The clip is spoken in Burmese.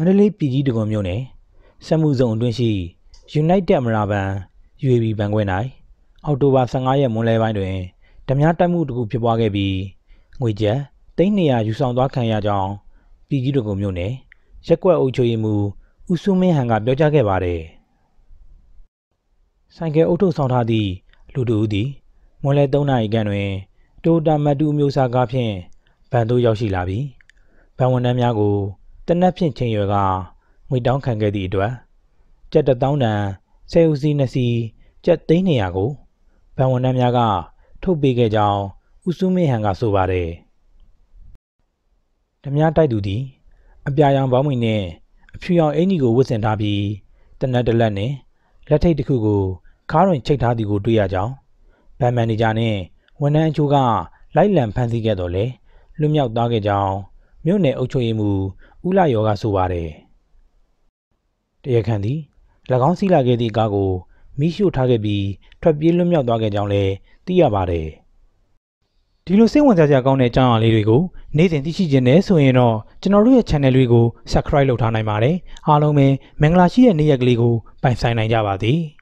န္တလေးပြည်ကြီးတကွန်မြို့နယ်စက်မှုဇုံအတွင်းရှိ United Maraban UAB ဘဏ်ခွဲ၌အောက်တိုဘာ15ရက်မွန်းလယ်ပိုင်းတွင်ဓမြတိုက်မှုတစ်ခုဖြစ်ပွားခဲ့ပြီးငွေကျပ်သိန်း200ယူဆောင်သွားခံရကြောင်းပြည်ကြီးတကွန်မြို့နယ်ရက်ကွက်အုပ်ချုပ်ရေးမှူးဦးစုမင်းဟန်ကပြောကြားခဲ့ပါသည်ဆိုင်ကယ်အုပ်ထုပ်ဆောင်ထားသည့်လူတူဦးသည်မွန်းလယ်3နာရီခန့်တွင်တိုတာမတ်တူအမျိုးအစားကားဖြင့်ဗန်သို့ရောက်ရှိလာပြီးဗန်ဝန်ထမ်းများကိုတနက်ဖြန်ချိန်ရွယ်ကငွေတောင်းခံခဲ့သည့်အတွက်ကျပ်တစ်တောင်းတန်ဆယ်ဦးစီးနှစ်စီးကျပ်သိန်း200ကိုဗန်ဝန်ထမ်းများကထုတ်ပေးခဲ့ကြောင်းဦးစုမင်းဟန်ကဆိုပါတယ်။ဓမြတိုက်သူသည် အပြာရောင်ဘောင်းမွေနှင့်အဖြူရောင်အင်ကြီးကိုဝတ်ဆင်ထားပြီးတနက်တလက်နှင့်လက်ထိတ်တစ်ခုကိုခါးတွင်ချိတ်ထားသည်ကိုတွေ့ရကြောင်းဗန်မန်နေဂျာနှင့်ဝန်ထမ်းအချို့ကလိုက်လံဖမ်းဆီးခဲ့တော်လဲလွတ်မြောက်သွားခဲ့ကြောင်းမြို့နယ်အုပ်ချုပ်ရေးမှူးဦးလာရောကဆိုပါတယ်။တရားခံသည်၎င်းစီးလာခဲ့သည့်ကားကိုမိရှို့ထားခဲ့ပြီးထွက်ပြေးလွတ်မြောက်သွားခဲ့ကြောင်းလည်းသိရပါတယ်။ဒီလိုစိတ်ဝင်စားစရာကောင်းတဲ့အကြောင်းအရာလေးတွေကိုနေ့စဉ်သိရှိခြင်းနဲ့ဆိုရင်တော့ကျွန်တော်တို့ရဲ့ channel လေးကို subscribe လုပ်ထားနိုင်ပါတယ်။အားလုံးပဲမင်္ဂလာရှိတဲ့နေ့ရက်ကလေးကိုပိုင်ဆိုင်နိုင်ကြပါသည်။